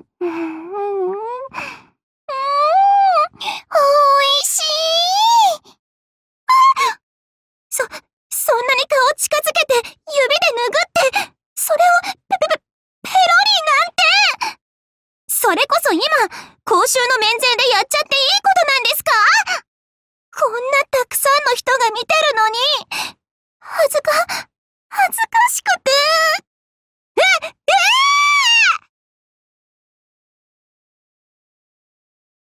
おいしいそ、そんなに顔近づけて指で拭ってそれをペペペペロリなんてそれこそ今公衆の面前でやっちゃっていいことなんですかこんなたくさんの人が見てる